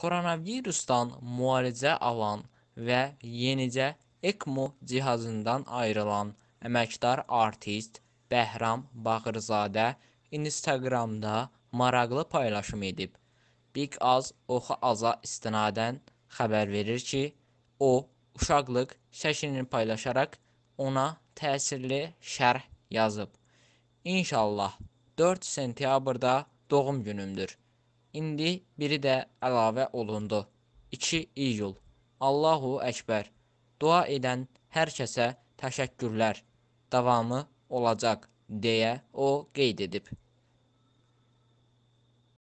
Koronavirusdan müalicə alan və yenicə EKMO cihazından ayrılan əməkdar artist Bəhram Bağırzadə Instagramda maraqlı paylaşım edib. Big Az Oxa Aza istinadən xəbər verir ki, o uşaqlıq şəklini paylaşaraq ona təsirli şərh yazıb. İnşallah 4 sentyabrda doğum günümdür. İndi biri də əlavə olundu. 2 iyul. Allahu Əkbər. Dua edən hər kəsə təşəkkürlər. Davamı olacaq, deyə o qeyd edib.